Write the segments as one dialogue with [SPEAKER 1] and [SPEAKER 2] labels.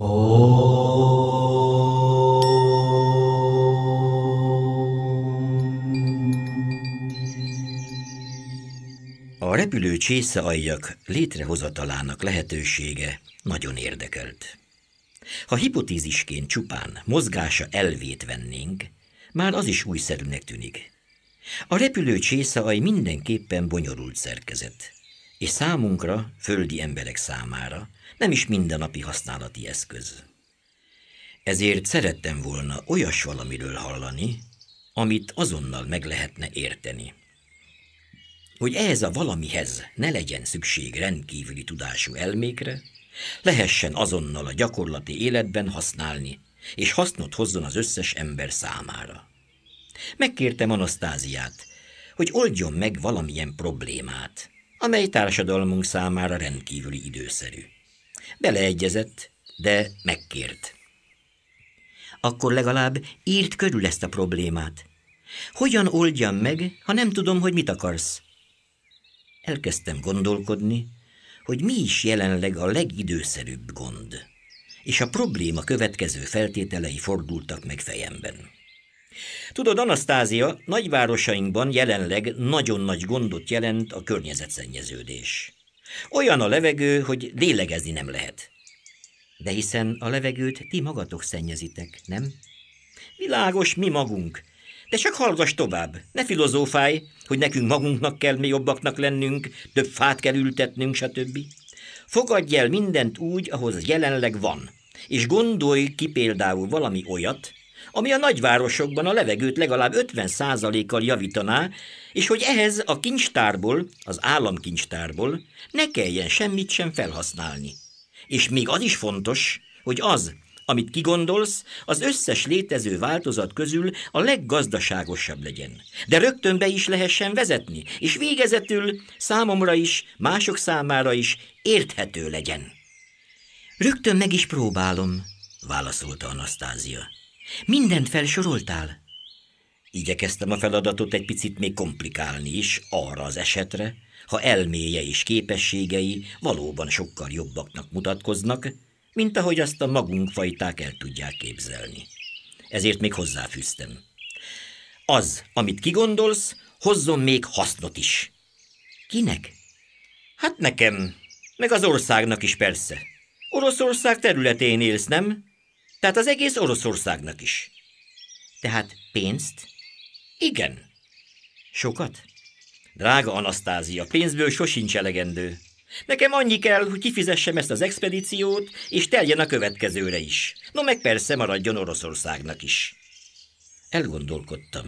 [SPEAKER 1] A repülő csészealjak létrehozatalának lehetősége nagyon érdekelt. Ha hipotézisként csupán mozgása elvét vennénk, már az is újszerűnek tűnik. A repülő csészeaj mindenképpen bonyolult szerkezet, és számunkra, földi emberek számára nem is mindennapi használati eszköz. Ezért szerettem volna olyas valamiről hallani, amit azonnal meg lehetne érteni. Hogy ehhez a valamihez ne legyen szükség rendkívüli tudású elmékre, lehessen azonnal a gyakorlati életben használni, és hasznot hozzon az összes ember számára. Megkértem Anasztáziát, hogy oldjon meg valamilyen problémát, amely társadalmunk számára rendkívüli időszerű. Beleegyezett, de megkért. Akkor legalább írt körül ezt a problémát. Hogyan oldjam meg, ha nem tudom, hogy mit akarsz? Elkezdtem gondolkodni, hogy mi is jelenleg a legidőszerűbb gond, és a probléma következő feltételei fordultak meg fejemben. Tudod, Anasztázia, nagyvárosainkban jelenleg nagyon nagy gondot jelent a környezetszennyeződés. Olyan a levegő, hogy délegezni nem lehet. De hiszen a levegőt ti magatok szennyezitek, nem? Világos, mi magunk. De csak hallgass tovább, ne filozófálj, hogy nekünk magunknak kell mi jobbaknak lennünk, több fát kell ültetnünk, stb. Fogadj el mindent úgy, ahhoz jelenleg van, és gondolj ki például valami olyat, ami a nagyvárosokban a levegőt legalább 50%-kal javítaná, és hogy ehhez a kincstárból, az államkincstárból ne kelljen semmit sem felhasználni. És még az is fontos, hogy az, amit kigondolsz, az összes létező változat közül a leggazdaságosabb legyen. De rögtön be is lehessen vezetni, és végezetül számomra is, mások számára is érthető legyen. Rögtön meg is próbálom, válaszolta Anasztázia. Mindent felsoroltál? Igyekeztem a feladatot egy picit még komplikálni is, arra az esetre, ha elméje és képességei valóban sokkal jobbaknak mutatkoznak, mint ahogy azt a magunk fajták el tudják képzelni. Ezért még hozzáfűztem. Az, amit kigondolsz, hozzon még hasznot is. Kinek? Hát nekem, meg az országnak is persze. Oroszország területén élsz, nem? Tehát az egész Oroszországnak is. Tehát pénzt? Igen. Sokat? Drága Anasztázia, pénzből sosincs elegendő. Nekem annyi kell, hogy kifizessem ezt az expedíciót, és teljen a következőre is. No meg persze maradjon Oroszországnak is. Elgondolkodtam.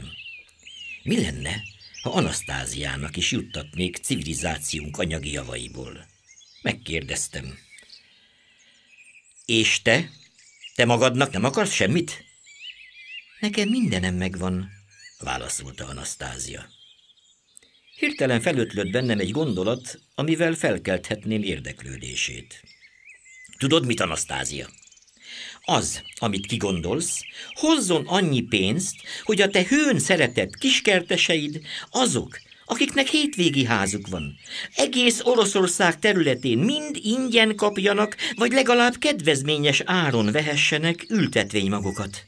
[SPEAKER 1] Mi lenne, ha Anasztáziának is juttatnék civilizációnk anyagi javaiból? Megkérdeztem. És te? Te magadnak nem akarsz semmit? Nekem mindenem megvan, válaszolta Anasztázia. Hirtelen felötlött bennem egy gondolat, amivel felkelthetném érdeklődését. Tudod mit, Anasztázia? Az, amit kigondolsz, hozzon annyi pénzt, hogy a te hőn szeretett kiskerteseid, azok, akiknek hétvégi házuk van. Egész Oroszország területén mind ingyen kapjanak, vagy legalább kedvezményes áron vehessenek ültetvénymagokat.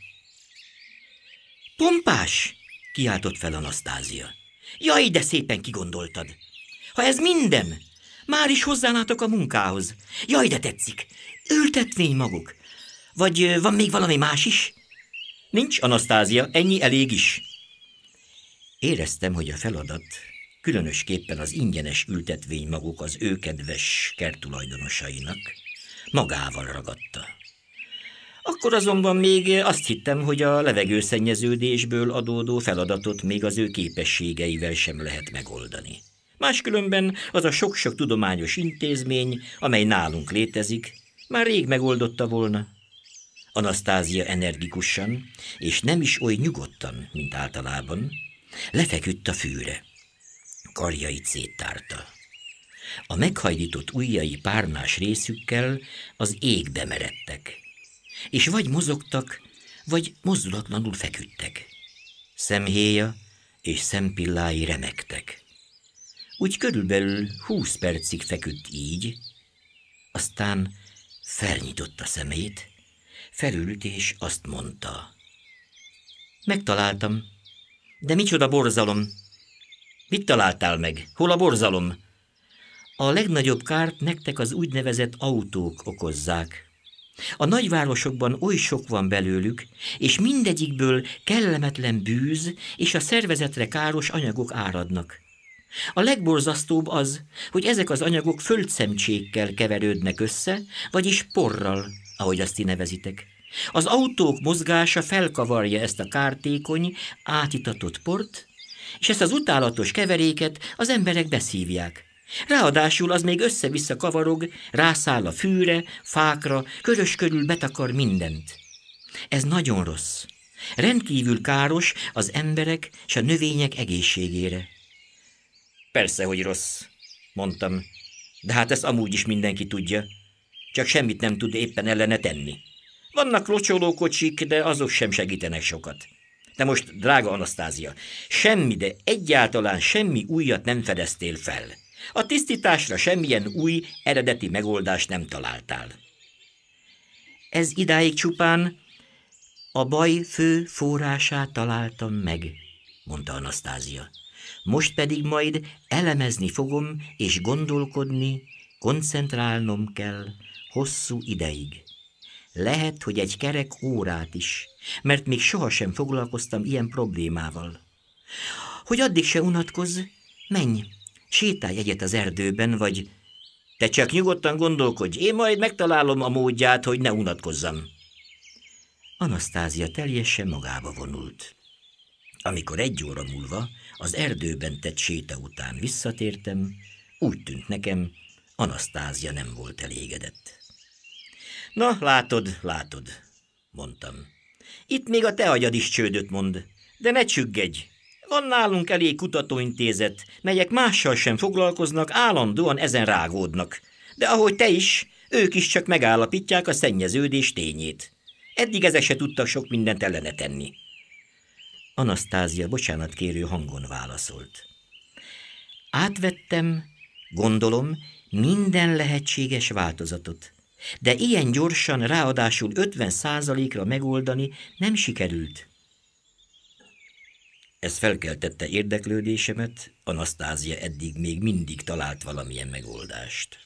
[SPEAKER 1] Pompás! kiáltott fel Anasztázia. Jaj, de szépen kigondoltad! Ha ez minden, már is hozzánátok a munkához. Jaj, de tetszik! Ültetvény maguk! Vagy van még valami más is? Nincs, Anasztázia, ennyi elég is. Éreztem, hogy a feladat különösképpen az ingyenes ültetvény maguk az ő kedves kertulajdonosainak, magával ragadta. Akkor azonban még azt hittem, hogy a levegőszennyeződésből adódó feladatot még az ő képességeivel sem lehet megoldani. Máskülönben az a sok-sok tudományos intézmény, amely nálunk létezik, már rég megoldotta volna. Anasztázia energikusan, és nem is oly nyugodtan, mint általában, lefeküdt a fűre karjait széttárta. A meghajlított ujjai párnás részükkel az égbe meredtek, és vagy mozogtak, vagy mozdulatlanul feküdtek. Szemhéja és szempillái remektek. Úgy körülbelül húsz percig feküdt így, aztán felnyitotta szemét, felült és azt mondta. Megtaláltam, de micsoda borzalom! Mit találtál meg? Hol a borzalom? A legnagyobb kárt nektek az úgynevezett autók okozzák. A nagyvárosokban oly sok van belőlük, és mindegyikből kellemetlen bűz és a szervezetre káros anyagok áradnak. A legborzasztóbb az, hogy ezek az anyagok földszemcsékkel keverődnek össze, vagyis porral, ahogy azt ti nevezitek. Az autók mozgása felkavarja ezt a kártékony, átitatott port, és ezt az utálatos keveréket az emberek beszívják. Ráadásul az még össze-vissza kavarog, rászáll a fűre, fákra, körös körül betakar mindent. Ez nagyon rossz. Rendkívül káros az emberek és a növények egészségére. Persze, hogy rossz, mondtam, de hát ezt amúgy is mindenki tudja. Csak semmit nem tud éppen ellene tenni. Vannak locsolókocsik, de azok sem segítenek sokat. De most, drága Anasztázia, semmi, de egyáltalán semmi újat nem fedeztél fel. A tisztításra semmilyen új, eredeti megoldást nem találtál. Ez idáig csupán a baj fő forrását találtam meg, mondta Anasztázia. Most pedig majd elemezni fogom és gondolkodni, koncentrálnom kell hosszú ideig. Lehet, hogy egy kerek órát is, mert még sohasem foglalkoztam ilyen problémával. Hogy addig se unatkozz, menj, sétálj egyet az erdőben, vagy... Te csak nyugodtan gondolkodj, én majd megtalálom a módját, hogy ne unatkozzam. Anasztázia teljesen magába vonult. Amikor egy óra múlva az erdőben tett séta után visszatértem, úgy tűnt nekem, Anasztázia nem volt elégedett. Na, látod, látod, mondtam. Itt még a te agyad is csődöt mond, de ne csüggedj. Van nálunk elég kutatóintézet, melyek mással sem foglalkoznak, állandóan ezen rágódnak. De ahogy te is, ők is csak megállapítják a szennyeződés tényét. Eddig ezek se tudtak sok mindent ellene tenni. Anasztázia bocsánatkérő hangon válaszolt. Átvettem, gondolom, minden lehetséges változatot de ilyen gyorsan, ráadásul 50%-ra megoldani nem sikerült. Ez felkeltette érdeklődésemet, Anasztázia eddig még mindig talált valamilyen megoldást.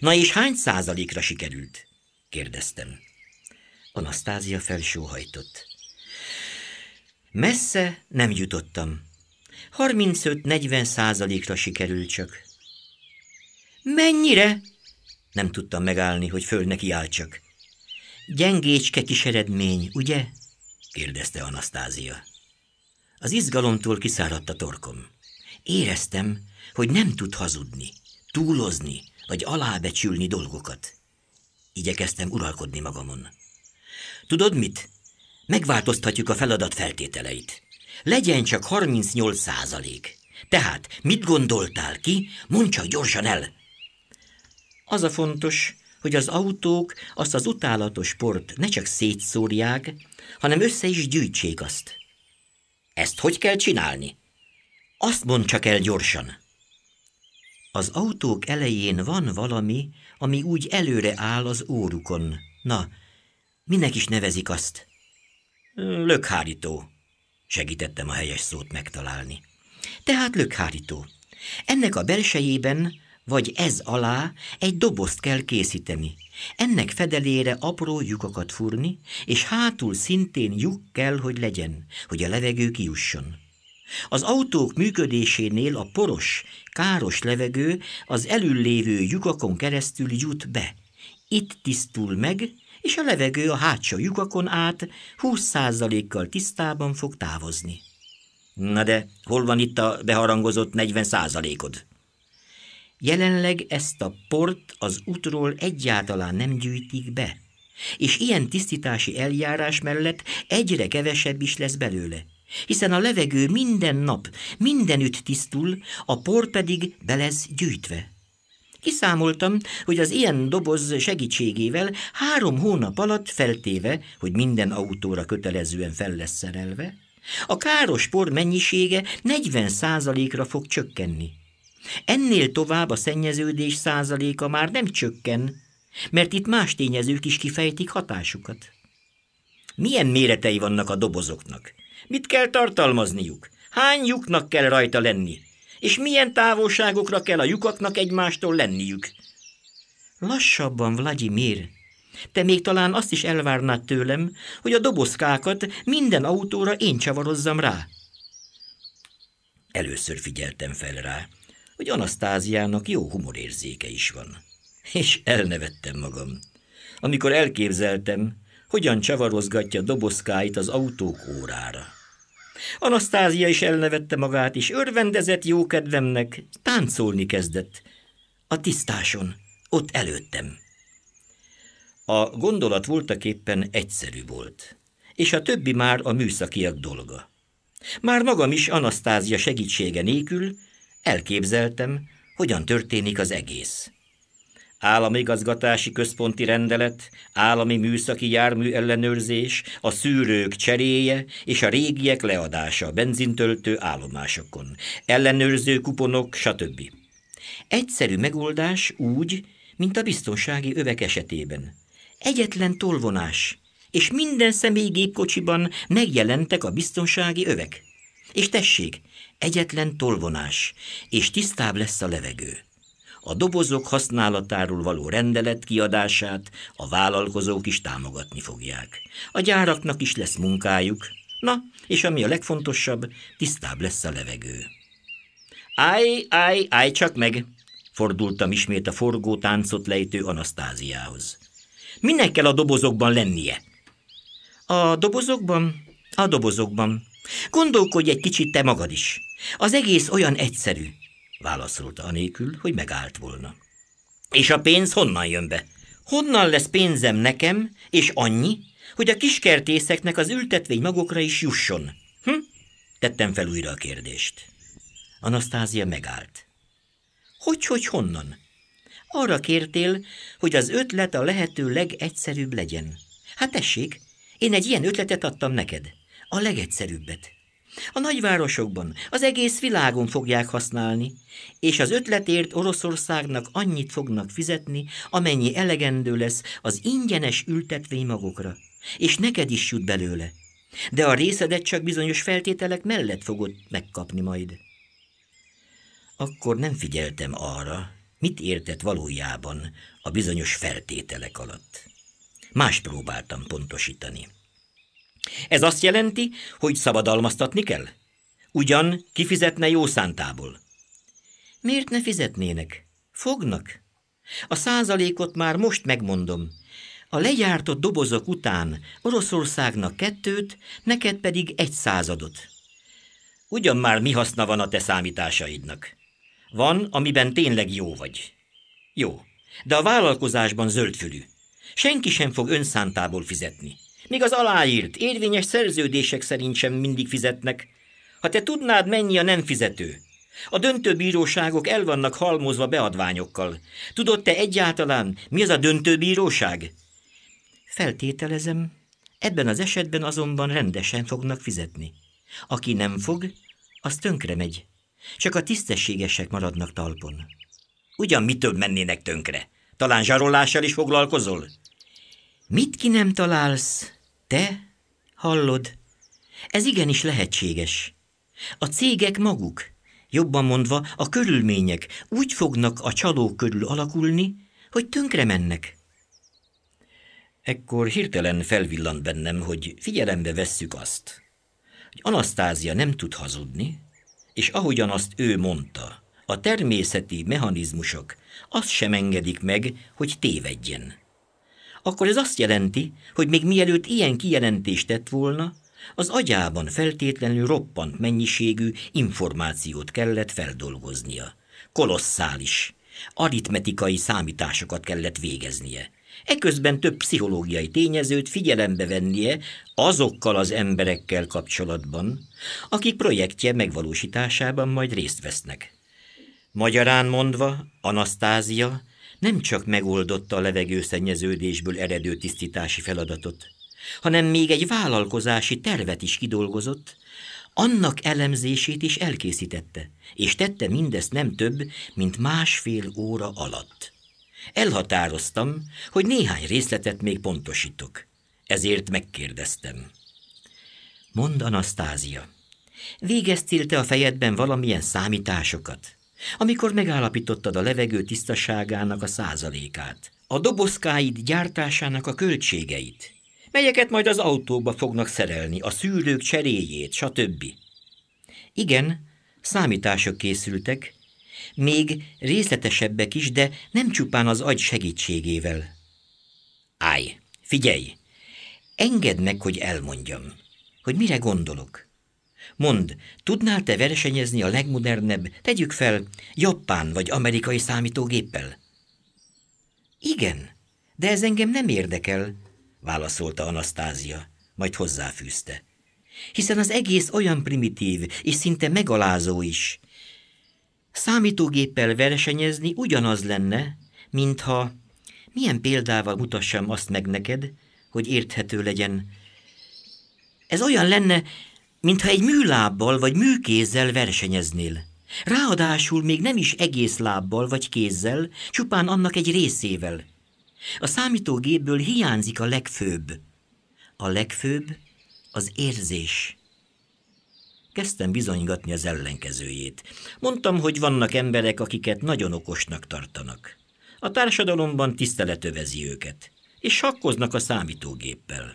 [SPEAKER 1] Na és hány százalékra sikerült? kérdeztem. Anasztázia felsóhajtott. Messze nem jutottam. 35-40 százalékra sikerült csak. Mennyire? Nem tudtam megállni, hogy föl neki álltsak. Gyengécske kis eredmény, ugye? kérdezte Anasztázia. Az izgalomtól kiszáradt a torkom. Éreztem, hogy nem tud hazudni, túlozni vagy alábecsülni dolgokat. Igyekeztem uralkodni magamon. Tudod mit? Megváltoztatjuk a feladat feltételeit. Legyen csak 38 százalék. Tehát mit gondoltál ki, mondd csak gyorsan el, az a fontos, hogy az autók azt az utálatos port ne csak szétszórják, hanem össze is gyűjtsék azt. Ezt hogy kell csinálni? Azt mond csak el gyorsan. Az autók elején van valami, ami úgy előre áll az órukon. Na, minek is nevezik azt? Lökhárító. Segítettem a helyes szót megtalálni. Tehát lökhárító. Ennek a belsejében vagy ez alá egy dobozt kell készíteni. Ennek fedelére apró lyukakat furni, és hátul szintén lyuk kell, hogy legyen, hogy a levegő kiusson. Az autók működésénél a poros, káros levegő az lévő lyukakon keresztül jut be. Itt tisztul meg, és a levegő a hátsó lyukakon át 20%-kal tisztában fog távozni. Na de, hol van itt a beharangozott 40%-od? Jelenleg ezt a port az útról egyáltalán nem gyűjtik be, és ilyen tisztítási eljárás mellett egyre kevesebb is lesz belőle, hiszen a levegő minden nap mindenütt tisztul, a por pedig be lesz gyűjtve. Kiszámoltam, hogy az ilyen doboz segítségével három hónap alatt feltéve, hogy minden autóra kötelezően fel lesz szerelve, a káros por mennyisége 40%-ra fog csökkenni Ennél tovább a szennyeződés százaléka már nem csökken, mert itt más tényezők is kifejtik hatásukat. Milyen méretei vannak a dobozoknak? Mit kell tartalmazniuk? Hány lyuknak kell rajta lenni? És milyen távolságokra kell a lyukaknak egymástól lenniük? Lassabban, Vladimir! Te még talán azt is elvárnád tőlem, hogy a dobozkákat minden autóra én csavarozzam rá. Először figyeltem fel rá, hogy Anasztáziának jó humorérzéke is van. És elnevettem magam. Amikor elképzeltem, hogyan csavarozgatja dobozkáit az autók órára. Anasztázia is elnevette magát, és örvendezett jókedvemnek, táncolni kezdett. A tisztáson, ott előttem. A gondolat voltaképpen egyszerű volt, és a többi már a műszakiak dolga. Már magam is Anasztázia segítsége nélkül Elképzeltem, hogyan történik az egész. Állami gazgatási központi rendelet, állami műszaki jármű ellenőrzés, a szűrők cseréje és a régiek leadása a benzintöltő állomásokon, ellenőrző kuponok, stb. Egyszerű megoldás úgy, mint a biztonsági övek esetében. Egyetlen tolvonás, és minden személygépkocsiban megjelentek a biztonsági övek. És tessék, egyetlen tolvonás, és tisztább lesz a levegő. A dobozok használatáról való rendelet kiadását a vállalkozók is támogatni fogják. A gyáraknak is lesz munkájuk, na, és ami a legfontosabb, tisztább lesz a levegő. Állj, állj, állj csak meg! Fordultam ismét a forgó táncot lejtő Anasztáziához. Minek kell a dobozokban lennie? A dobozokban? A dobozokban, Gondolkodj egy kicsit te magad is. Az egész olyan egyszerű, válaszolta anélkül, hogy megállt volna. És a pénz honnan jön be? Honnan lesz pénzem nekem, és annyi, hogy a kiskertészeknek az ültetvény magokra is jusson? Hm? Tettem fel újra a kérdést. Anasztázia megállt. Hogy, hogy honnan? Arra kértél, hogy az ötlet a lehető legegyszerűbb legyen. Hát tessék, én egy ilyen ötletet adtam neked a legegyszerűbbet. A nagyvárosokban, az egész világon fogják használni, és az ötletért Oroszországnak annyit fognak fizetni, amennyi elegendő lesz az ingyenes ültetvénymagokra, és neked is jut belőle. De a részedet csak bizonyos feltételek mellett fogod megkapni majd. Akkor nem figyeltem arra, mit értett valójában a bizonyos feltételek alatt. Más próbáltam pontosítani. Ez azt jelenti, hogy szabadalmaztatni kell? Ugyan kifizetne jó szántából. Miért ne fizetnének? Fognak. A százalékot már most megmondom. A legyártott dobozok után Oroszországnak kettőt, neked pedig egy századot. Ugyan már mi haszna van a te számításaidnak? Van, amiben tényleg jó vagy. Jó, de a vállalkozásban zöldfülű. Senki sem fog önszántából fizetni. Még az aláírt, érvényes szerződések szerint sem mindig fizetnek. Ha te tudnád, mennyi a nem fizető. A döntőbíróságok el vannak halmozva beadványokkal. Tudod te egyáltalán, mi az a döntőbíróság? Feltételezem, ebben az esetben azonban rendesen fognak fizetni. Aki nem fog, az tönkre megy. Csak a tisztességesek maradnak talpon. Ugyan mitől mennének tönkre? Talán zsarolással is foglalkozol? Mit ki nem találsz? Te? Hallod? Ez igenis lehetséges. A cégek maguk, jobban mondva a körülmények úgy fognak a csalók körül alakulni, hogy tönkre mennek. Ekkor hirtelen felvillant bennem, hogy figyelembe vesszük azt, hogy Anasztázia nem tud hazudni, és ahogyan azt ő mondta, a természeti mechanizmusok azt sem engedik meg, hogy tévedjen akkor ez azt jelenti, hogy még mielőtt ilyen kijelentést tett volna, az agyában feltétlenül roppant mennyiségű információt kellett feldolgoznia. Kolosszális, aritmetikai számításokat kellett végeznie. Eközben több pszichológiai tényezőt figyelembe vennie azokkal az emberekkel kapcsolatban, akik projektje megvalósításában majd részt vesznek. Magyarán mondva, Anasztázia nem csak megoldotta a levegőszennyeződésből eredő tisztítási feladatot, hanem még egy vállalkozási tervet is kidolgozott, annak elemzését is elkészítette, és tette mindezt nem több, mint másfél óra alatt. Elhatároztam, hogy néhány részletet még pontosítok. Ezért megkérdeztem. Mond Anasztázia, végeztél te a fejedben valamilyen számításokat? amikor megállapítottad a levegő tisztaságának a százalékát, a dobozkáid gyártásának a költségeit, melyeket majd az autóba fognak szerelni, a szűrők cseréjét, stb. Igen, számítások készültek, még részletesebbek is, de nem csupán az agy segítségével. Állj, figyelj! Engedd meg, hogy elmondjam, hogy mire gondolok. Mond, tudnál te versenyezni a legmodernebb, tegyük fel, japán vagy amerikai számítógéppel? Igen, de ez engem nem érdekel, válaszolta Anasztázia, majd hozzáfűzte. Hiszen az egész olyan primitív és szinte megalázó is. Számítógéppel versenyezni ugyanaz lenne, mintha... Milyen példával mutassam azt meg neked, hogy érthető legyen? Ez olyan lenne, mintha egy műlábbal vagy műkézzel versenyeznél. Ráadásul még nem is egész lábbal vagy kézzel, csupán annak egy részével. A számítógépből hiányzik a legfőbb. A legfőbb az érzés. Kezdtem bizonygatni az ellenkezőjét. Mondtam, hogy vannak emberek, akiket nagyon okosnak tartanak. A társadalomban tisztelet övezi őket, és sakkoznak a számítógéppel.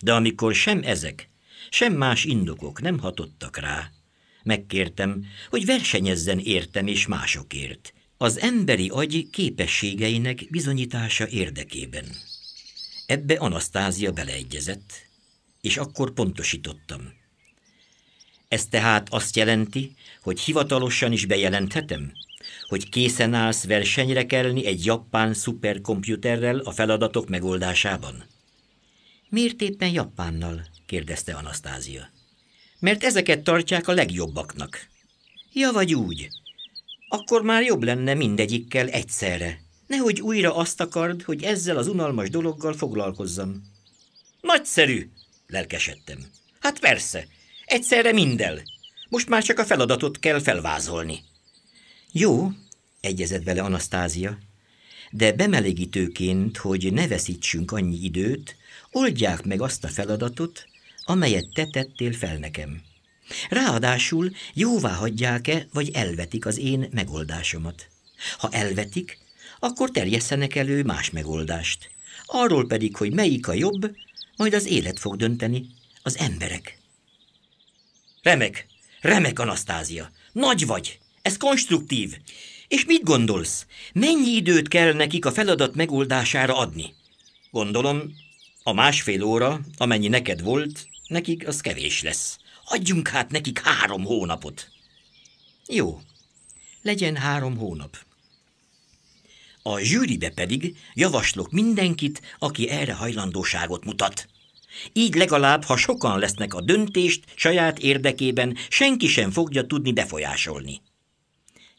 [SPEAKER 1] De amikor sem ezek, sem más indokok nem hatottak rá. Megkértem, hogy versenyezzen értem és másokért, az emberi agy képességeinek bizonyítása érdekében. Ebbe Anasztázia beleegyezett, és akkor pontosítottam. Ez tehát azt jelenti, hogy hivatalosan is bejelenthetem, hogy készen állsz versenyre kelni egy japán szuperkomputerrel a feladatok megoldásában. Miért éppen Japánnal? kérdezte Anasztázia. Mert ezeket tartják a legjobbaknak. Ja vagy úgy. Akkor már jobb lenne mindegyikkel egyszerre. Nehogy újra azt akard, hogy ezzel az unalmas dologgal foglalkozzam. Nagyszerű, lelkesedtem. Hát persze, egyszerre mindel. Most már csak a feladatot kell felvázolni. Jó, egyezett vele Anasztázia, de bemelegítőként, hogy ne veszítsünk annyi időt, oldják meg azt a feladatot, amelyet te tettél fel nekem. Ráadásul jóvá hagyják-e, vagy elvetik az én megoldásomat. Ha elvetik, akkor terjesszenek elő más megoldást. Arról pedig, hogy melyik a jobb, majd az élet fog dönteni, az emberek. Remek, remek Anasztázia, nagy vagy, ez konstruktív. És mit gondolsz, mennyi időt kell nekik a feladat megoldására adni? Gondolom, a másfél óra, amennyi neked volt, Nekik az kevés lesz. Adjunk hát nekik három hónapot. Jó, legyen három hónap. A zsűribe pedig javaslok mindenkit, aki erre hajlandóságot mutat. Így legalább, ha sokan lesznek a döntést saját érdekében, senki sem fogja tudni befolyásolni.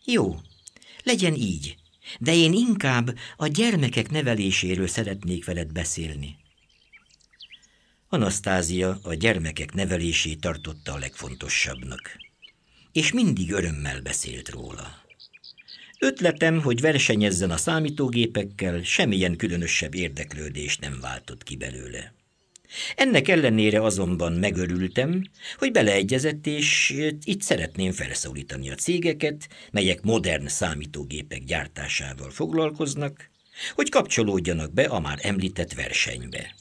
[SPEAKER 1] Jó, legyen így, de én inkább a gyermekek neveléséről szeretnék veled beszélni. Anasztázia a gyermekek nevelését tartotta a legfontosabbnak, és mindig örömmel beszélt róla. Ötletem, hogy versenyezzen a számítógépekkel, semmilyen különösebb érdeklődést nem váltott ki belőle. Ennek ellenére azonban megörültem, hogy beleegyezett, és itt szeretném felszólítani a cégeket, melyek modern számítógépek gyártásával foglalkoznak, hogy kapcsolódjanak be a már említett versenybe.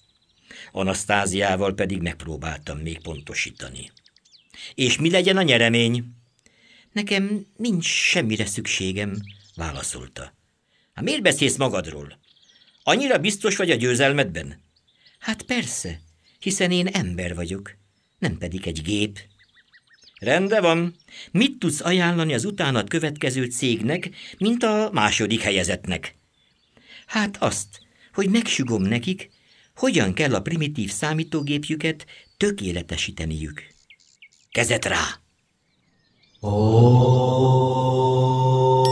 [SPEAKER 1] Anasztáziával pedig megpróbáltam még pontosítani. És mi legyen a nyeremény? Nekem nincs semmire szükségem, válaszolta. Hát miért beszélsz magadról? Annyira biztos vagy a győzelmedben? Hát persze, hiszen én ember vagyok, nem pedig egy gép. Rende van. Mit tudsz ajánlani az utánad következő cégnek, mint a második helyezetnek? Hát azt, hogy megsugom nekik, hogyan kell a primitív számítógépjüket tökéletesíteniük. Kezet rá! Oh.